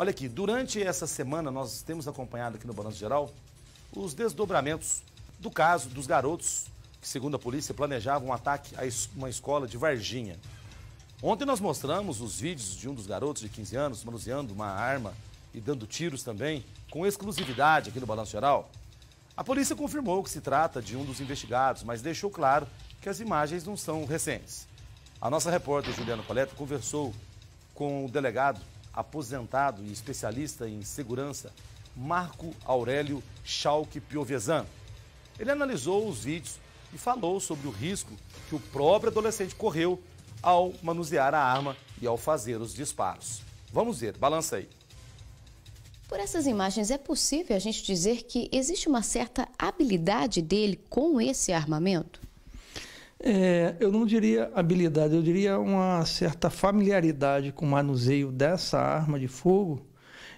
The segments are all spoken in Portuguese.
Olha aqui, durante essa semana nós temos acompanhado aqui no Balanço Geral os desdobramentos do caso dos garotos que, segundo a polícia, planejavam um ataque a uma escola de Varginha. Ontem nós mostramos os vídeos de um dos garotos de 15 anos manuseando uma arma e dando tiros também, com exclusividade aqui no Balanço Geral. A polícia confirmou que se trata de um dos investigados, mas deixou claro que as imagens não são recentes. A nossa repórter Juliana Coleta conversou com o delegado aposentado e especialista em segurança, Marco Aurélio Schalke Piovesan. Ele analisou os vídeos e falou sobre o risco que o próprio adolescente correu ao manusear a arma e ao fazer os disparos. Vamos ver, balança aí. Por essas imagens, é possível a gente dizer que existe uma certa habilidade dele com esse armamento? É, eu não diria habilidade, eu diria uma certa familiaridade com o manuseio dessa arma de fogo,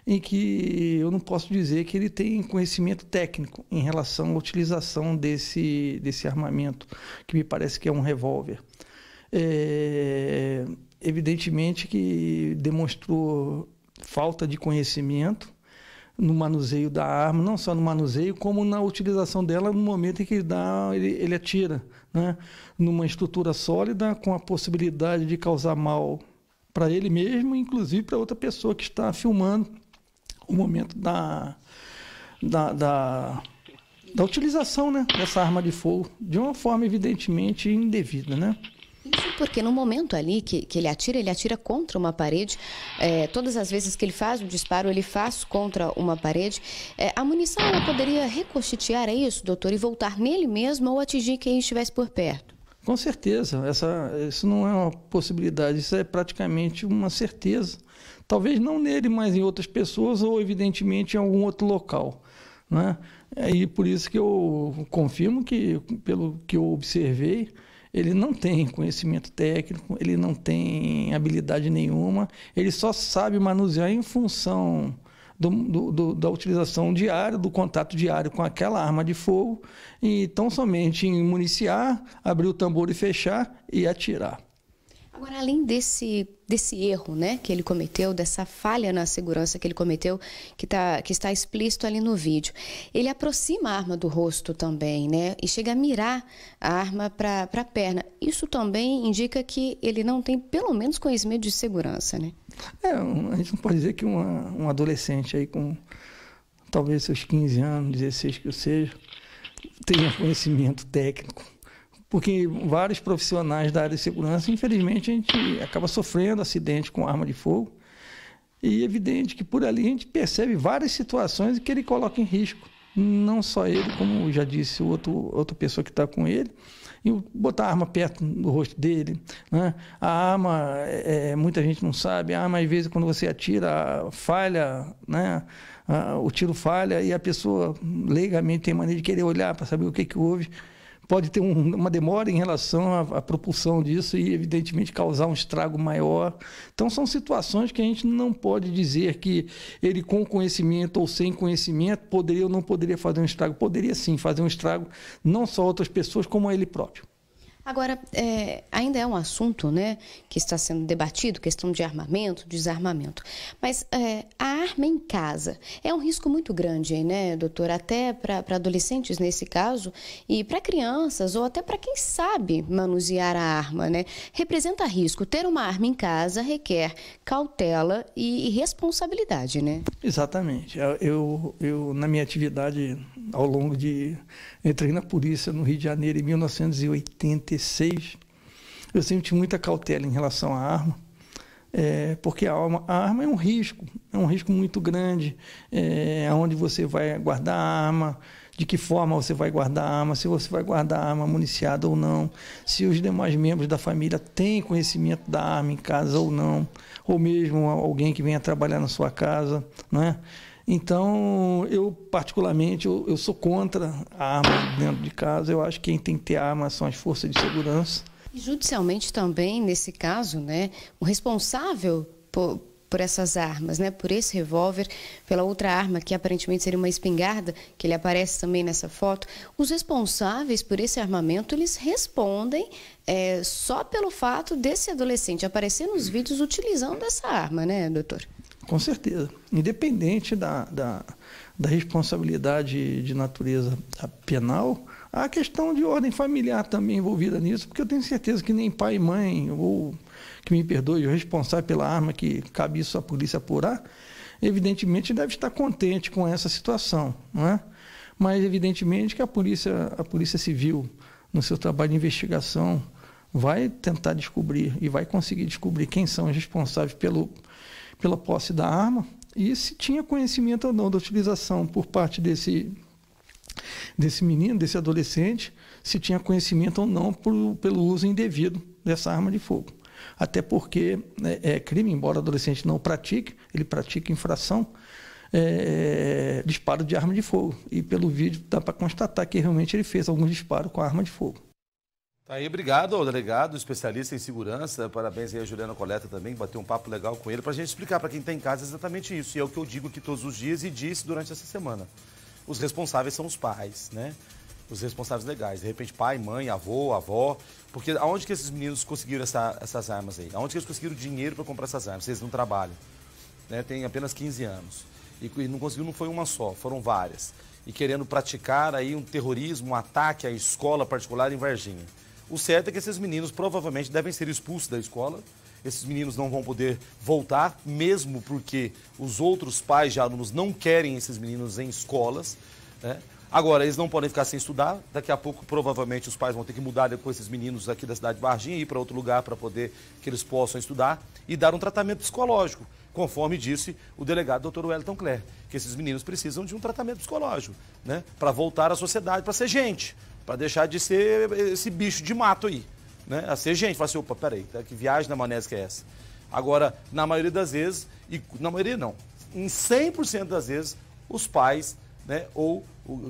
em que eu não posso dizer que ele tem conhecimento técnico em relação à utilização desse, desse armamento, que me parece que é um revólver. É, evidentemente que demonstrou falta de conhecimento no manuseio da arma, não só no manuseio, como na utilização dela no momento em que ele, dá, ele, ele atira, né? numa estrutura sólida, com a possibilidade de causar mal para ele mesmo, inclusive para outra pessoa que está filmando o momento da, da, da, da utilização né? dessa arma de fogo, de uma forma evidentemente indevida. Né? Porque no momento ali que, que ele atira, ele atira contra uma parede. É, todas as vezes que ele faz o disparo, ele faz contra uma parede. É, a munição ela poderia recostitear, é isso, doutor, e voltar nele mesmo ou atingir quem estivesse por perto? Com certeza, essa, isso não é uma possibilidade, isso é praticamente uma certeza. Talvez não nele, mas em outras pessoas ou, evidentemente, em algum outro local. Né? É, e por isso que eu confirmo que, pelo que eu observei, ele não tem conhecimento técnico, ele não tem habilidade nenhuma, ele só sabe manusear em função do, do, da utilização diária, do contato diário com aquela arma de fogo, e tão somente em municiar, abrir o tambor e fechar e atirar. Agora, além desse, desse erro né, que ele cometeu, dessa falha na segurança que ele cometeu, que, tá, que está explícito ali no vídeo, ele aproxima a arma do rosto também, né? E chega a mirar a arma para a perna. Isso também indica que ele não tem, pelo menos, conhecimento de segurança, né? É, a gente não pode dizer que uma, um adolescente aí com talvez seus 15 anos, 16 que eu seja, tenha conhecimento técnico porque vários profissionais da área de segurança, infelizmente, a gente acaba sofrendo acidente com arma de fogo. E é evidente que por ali a gente percebe várias situações que ele coloca em risco. Não só ele, como já disse, outro, outra pessoa que está com ele. E botar a arma perto do rosto dele. Né? A arma, é, é, muita gente não sabe, a arma às vezes quando você atira, falha, né? o tiro falha e a pessoa leigamente tem maneira de querer olhar para saber o que, que houve pode ter um, uma demora em relação à, à, propulsão disso e, evidentemente, causar um estrago maior. Então, são situações que a gente não pode dizer que ele, com conhecimento ou sem conhecimento, poderia ou não poderia fazer um estrago. Poderia sim fazer um estrago, não só a outras pessoas, como a ele próprio. Agora, é, ainda é um assunto né, que está sendo debatido, questão de armamento, desarmamento. Mas é, a arma em casa é um risco muito grande, né, doutor? Até para adolescentes, nesse caso, e para crianças, ou até para quem sabe manusear a arma, né? Representa risco. Ter uma arma em casa requer cautela e, e responsabilidade, né? Exatamente. Eu, eu, na minha atividade, ao longo de... Entrei na polícia no Rio de Janeiro em 1980 eu sempre tive muita cautela em relação à arma é, porque a arma, a arma, é um risco, é um risco muito grande. É, onde você vai guardar a arma, de que forma você vai guardar a arma, se você vai guardar a arma municiada ou não, se os demais membros da família têm conhecimento da arma em casa ou não, ou mesmo alguém que venha trabalhar na sua casa, né? Então, eu particularmente, eu, eu sou contra a arma dentro de casa. Eu acho que quem tem que ter arma são as forças de segurança. E judicialmente também, nesse caso, né, o responsável por, por essas armas, né? Por esse revólver, pela outra arma que aparentemente seria uma espingarda, que ele aparece também nessa foto. Os responsáveis por esse armamento, eles respondem é, só pelo fato desse adolescente aparecer nos vídeos utilizando essa arma, né, doutor? Com certeza. Independente da, da, da responsabilidade de natureza penal, a questão de ordem familiar também envolvida nisso, porque eu tenho certeza que nem pai e mãe, ou que me perdoe, o responsável pela arma que cabe isso à polícia apurar, evidentemente deve estar contente com essa situação, não é? Mas evidentemente que a polícia, a polícia civil, no seu trabalho de investigação, vai tentar descobrir e vai conseguir descobrir quem são os responsáveis pelo, pela posse da arma e se tinha conhecimento ou não da utilização por parte desse desse menino, desse adolescente, se tinha conhecimento ou não por, pelo uso indevido dessa arma de fogo. Até porque é, é crime, embora o adolescente não pratique, ele pratica infração, é, é, disparo de arma de fogo. E pelo vídeo dá para constatar que realmente ele fez algum disparo com arma de fogo. Tá aí, obrigado ao delegado, especialista em segurança. Parabéns aí a Juliana Coleta também, bateu um papo legal com ele para a gente explicar para quem está em casa exatamente isso. E é o que eu digo aqui todos os dias e disse durante essa semana os responsáveis são os pais, né? Os responsáveis legais. De repente, pai, mãe, avô, avó. Porque aonde que esses meninos conseguiram essa, essas armas aí? Aonde que eles conseguiram dinheiro para comprar essas armas? Eles não trabalham. Né? Tem apenas 15 anos. E, e não conseguiu, não foi uma só, foram várias. E querendo praticar aí um terrorismo, um ataque à escola particular em Varginha. O certo é que esses meninos provavelmente devem ser expulsos da escola esses meninos não vão poder voltar, mesmo porque os outros pais de alunos não querem esses meninos em escolas. Né? Agora, eles não podem ficar sem estudar. Daqui a pouco, provavelmente, os pais vão ter que mudar com esses meninos aqui da cidade de Varginha e ir para outro lugar para poder que eles possam estudar e dar um tratamento psicológico, conforme disse o delegado doutor Wellington Clare, que esses meninos precisam de um tratamento psicológico, né? Para voltar à sociedade, para ser gente, para deixar de ser esse bicho de mato aí né, a ser gente. Fala assim, opa, peraí, tá que viagem da manese que é essa? Agora, na maioria das vezes, e na maioria não, em 100% das vezes, os pais, né, ou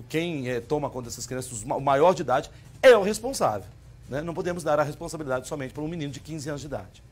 quem é, toma conta dessas crianças, o maior de idade, é o responsável. Né? Não podemos dar a responsabilidade somente para um menino de 15 anos de idade.